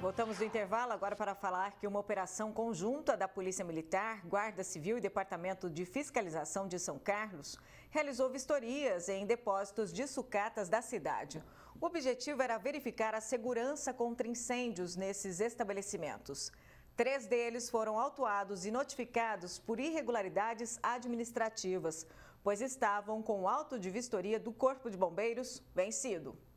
Voltamos do intervalo agora para falar que uma operação conjunta da Polícia Militar, Guarda Civil e Departamento de Fiscalização de São Carlos realizou vistorias em depósitos de sucatas da cidade. O objetivo era verificar a segurança contra incêndios nesses estabelecimentos. Três deles foram autuados e notificados por irregularidades administrativas, pois estavam com o auto de vistoria do Corpo de Bombeiros vencido.